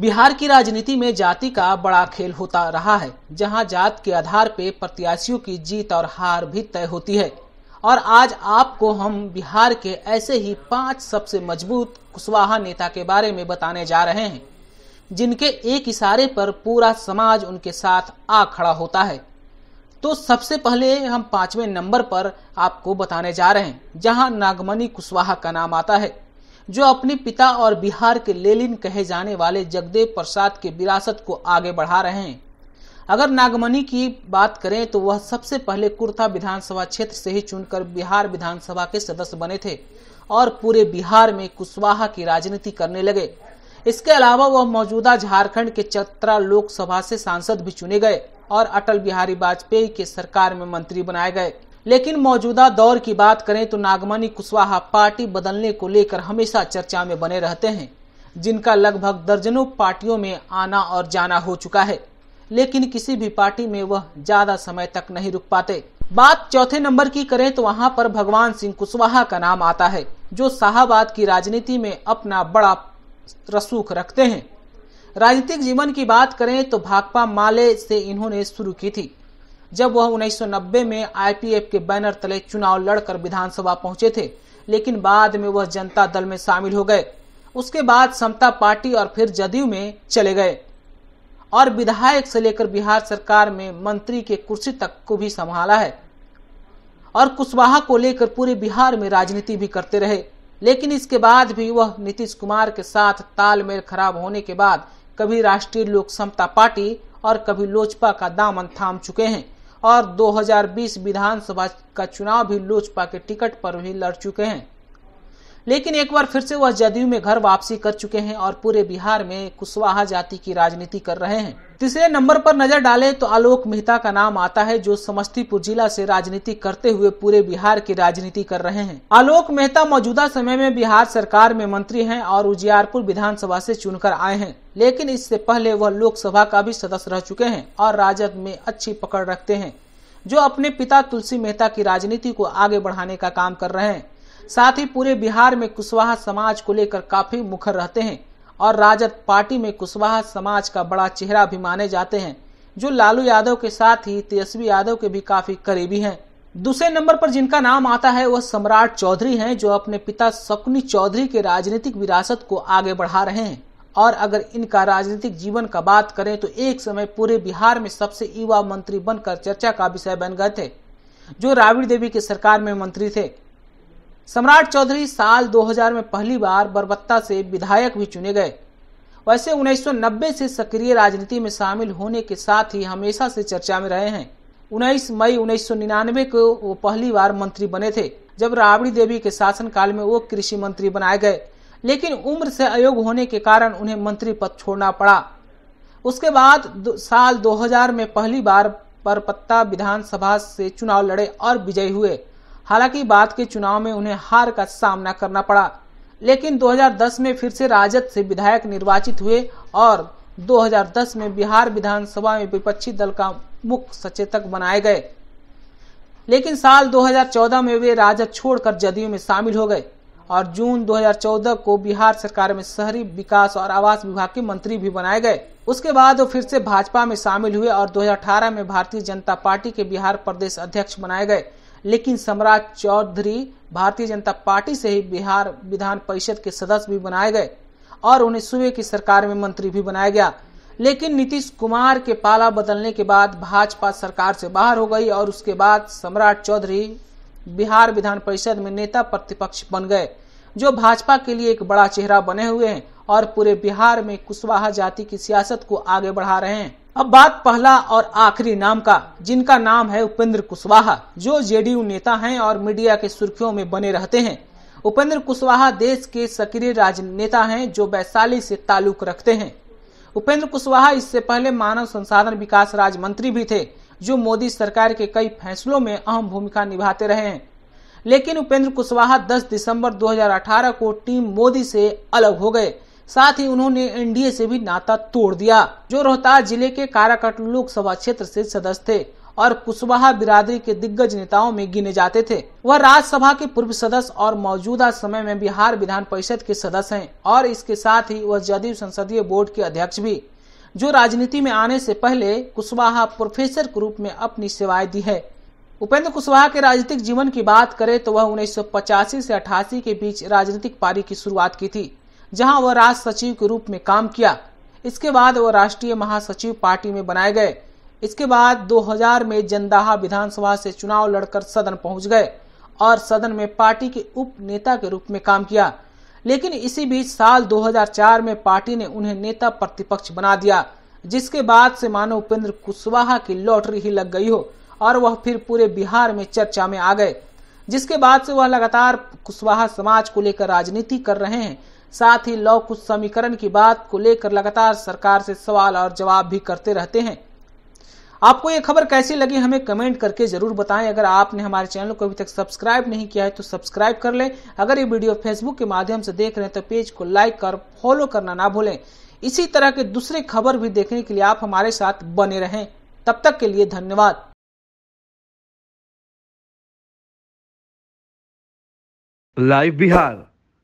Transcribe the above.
बिहार की राजनीति में जाति का बड़ा खेल होता रहा है जहां जात के आधार पे प्रत्याशियों की जीत और हार भी तय होती है और आज आपको हम बिहार के ऐसे ही पांच सबसे मजबूत कुशवाहा नेता के बारे में बताने जा रहे हैं जिनके एक इशारे पर पूरा समाज उनके साथ आ खड़ा होता है तो सबसे पहले हम पांचवें नंबर पर आपको बताने जा रहे हैं जहां नागमणि कुशवाहा का नाम आता है जो अपने पिता और बिहार के लेलिन कहे जाने वाले जगदेव प्रसाद के विरासत को आगे बढ़ा रहे हैं अगर नागमणि की बात करें तो वह सबसे पहले कुर्था विधानसभा क्षेत्र से ही चुनकर बिहार विधानसभा के सदस्य बने थे और पूरे बिहार में कुशवाहा की राजनीति करने लगे इसके अलावा वह मौजूदा झारखंड के चतरा लोकसभा से सांसद भी चुने गए और अटल बिहारी वाजपेयी के सरकार में मंत्री बनाए गए लेकिन मौजूदा दौर की बात करें तो नागमणि कुशवाहा पार्टी बदलने को लेकर हमेशा चर्चा में बने रहते हैं जिनका लगभग दर्जनों पार्टियों में आना और जाना हो चुका है लेकिन किसी भी पार्टी में वह ज्यादा समय तक नहीं रुक पाते बात चौथे नंबर की करें तो वहाँ पर भगवान सिंह कुशवाहा का नाम आता है जो शाहबाद की राजनीति में अपना बड़ा रसूख रखते हैं राजनीतिक जीवन की बात करें तो भाकपा माले से इन्होंने शुरू की थी जब वह 1990 में आईपीएफ के बैनर तले चुनाव लड़कर विधानसभा पहुंचे थे लेकिन बाद में वह जनता दल में शामिल हो गए उसके बाद समता पार्टी और फिर जदयू में चले गए और विधायक से लेकर बिहार सरकार में मंत्री के कुर्सी तक को भी संभाला है और कुशवाहा को लेकर पूरे बिहार में राजनीति भी करते रहे लेकिन इसके बाद भी वह नीतीश कुमार के साथ तालमेल खराब होने के बाद कभी राष्ट्रीय लोक समता पार्टी और कभी लोजपा का दामन थाम चुके हैं और 2020 विधानसभा का चुनाव भी लोजपा के टिकट पर भी लड़ चुके हैं लेकिन एक बार फिर से वह जदयू में घर वापसी कर चुके हैं और पूरे बिहार में कुशवाहा जाति की राजनीति कर रहे हैं तीसरे नंबर पर नजर डालें तो आलोक मेहता का नाम आता है जो समस्तीपुर जिला से राजनीति करते हुए पूरे बिहार की राजनीति कर रहे हैं आलोक मेहता मौजूदा समय में बिहार सरकार में मंत्री हैं और उजियारपुर विधानसभा से चुनकर आए हैं लेकिन इससे पहले वह लोकसभा का भी सदस्य रह चुके हैं और राजद में अच्छी पकड़ रखते हैं जो अपने पिता तुलसी मेहता की राजनीति को आगे बढ़ाने का काम कर रहे हैं साथ ही पूरे बिहार में कुशवाहा समाज को लेकर काफी मुखर रहते हैं और राजद पार्टी में कुशवाहा समाज का बड़ा चेहरा भी माने जाते हैं जो लालू यादव के साथ ही तेजस्वी यादव के भी काफी करीबी हैं दूसरे नंबर पर जिनका नाम आता है वह सम्राट चौधरी हैं जो अपने पिता शकुनी चौधरी के राजनीतिक विरासत को आगे बढ़ा रहे हैं और अगर इनका राजनीतिक जीवन का बात करें तो एक समय पूरे बिहार में सबसे युवा मंत्री बनकर चर्चा का विषय बन गए थे जो राबड़ी देवी की सरकार में मंत्री थे सम्राट चौधरी साल 2000 में पहली बार बरबत्ता से विधायक भी चुने गए वैसे 1990 से सक्रिय राजनीति में शामिल होने के साथ ही हमेशा से चर्चा में रहे हैं 19 मई 1999 को वो पहली बार मंत्री बने थे जब राबड़ी देवी के शासनकाल में वो कृषि मंत्री बनाए गए लेकिन उम्र से अयोग होने के कारण उन्हें मंत्री पद छोड़ना पड़ा उसके बाद साल 2000 में पहली बार परपत्ता विधानसभा से चुनाव लड़े और विजयी हुए हालांकि बाद के चुनाव में उन्हें हार का सामना करना पड़ा लेकिन 2010 में फिर से राजद से विधायक निर्वाचित हुए और 2010 में बिहार विधानसभा में विपक्षी दल का मुख्य सचेतक बनाए गए लेकिन साल 2014 में वे राजद छोड़कर जदयू में शामिल हो गए और जून 2014 को बिहार सरकार में शहरी विकास और आवास विभाग के मंत्री भी बनाए गए उसके बाद वो फिर से भाजपा में शामिल हुए और 2018 में भारतीय जनता पार्टी के बिहार प्रदेश अध्यक्ष बनाए गए लेकिन सम्राट चौधरी भारतीय जनता पार्टी से ही बिहार विधान परिषद के सदस्य भी बनाए गए और उन्हें सूबे की सरकार में मंत्री भी बनाया गया लेकिन नीतीश कुमार के पाला बदलने के बाद भाजपा सरकार से बाहर हो गई और उसके बाद सम्राट चौधरी बिहार विधान परिषद में नेता प्रतिपक्ष बन गए जो भाजपा के लिए एक बड़ा चेहरा बने हुए हैं और पूरे बिहार में कुशवाहा जाति की सियासत को आगे बढ़ा रहे हैं अब बात पहला और आखिरी नाम का जिनका नाम है उपेंद्र कुशवाहा जो जेडीयू नेता हैं और मीडिया के सुर्खियों में बने रहते हैं उपेंद्र कुशवाहा देश के सक्रिय राजनेता हैं जो वैशाली से ताल्लुक रखते हैं उपेंद्र कुशवाहा इससे पहले मानव संसाधन विकास राज्य मंत्री भी थे जो मोदी सरकार के कई फैसलों में अहम भूमिका निभाते रहे हैं लेकिन उपेंद्र कुशवाहा 10 दिसंबर 2018 को टीम मोदी से अलग हो गए साथ ही उन्होंने एनडीए से भी नाता तोड़ दिया जो रोहतास जिले के काराकट लोकसभा क्षेत्र से सदस्य थे और कुशवाहा बिरादरी के दिग्गज नेताओं में गिने जाते थे वह राज्यसभा के पूर्व सदस्य और मौजूदा समय में बिहार विधान परिषद के सदस्य हैं और इसके साथ ही वह जदयू संसदीय बोर्ड के अध्यक्ष भी जो राजनीति में आने से पहले कुशवाहा प्रोफेसर के रूप में अपनी सेवाएं दी है उपेंद्र कुशवाहा के राजनीतिक जीवन की बात करें तो वह उन्नीस से अठासी के बीच राजनीतिक पारी की शुरुआत की थी जहां वह राज सचिव के रूप में काम किया इसके बाद वह राष्ट्रीय महासचिव पार्टी में बनाए गए इसके बाद 2000 में जंदाहा विधानसभा से चुनाव लड़कर सदन पहुंच गए और सदन में पार्टी के उप नेता के रूप में काम किया लेकिन इसी बीच साल 2004 में पार्टी ने उन्हें नेता प्रतिपक्ष बना दिया जिसके बाद से मानो उपेंद्र कुशवाहा की लॉटरी ही लग गई हो और वह फिर पूरे बिहार में चर्चा में आ गए जिसके बाद से वह लगातार कुशवाहा समाज को लेकर राजनीति कर रहे हैं साथ ही लौ कुछ समीकरण की बात को लेकर लगातार सरकार से सवाल और जवाब भी करते रहते हैं आपको ये खबर कैसी लगी हमें कमेंट करके जरूर बताएं अगर आपने हमारे चैनल को अभी तक सब्सक्राइब नहीं किया है तो सब्सक्राइब कर लें अगर ये वीडियो फेसबुक के माध्यम से देख रहे हैं तो पेज को लाइक और फॉलो करना ना भूलें इसी तरह के दूसरे खबर भी देखने के लिए आप हमारे साथ बने रहें तब तक के लिए धन्यवाद लाइव बिहार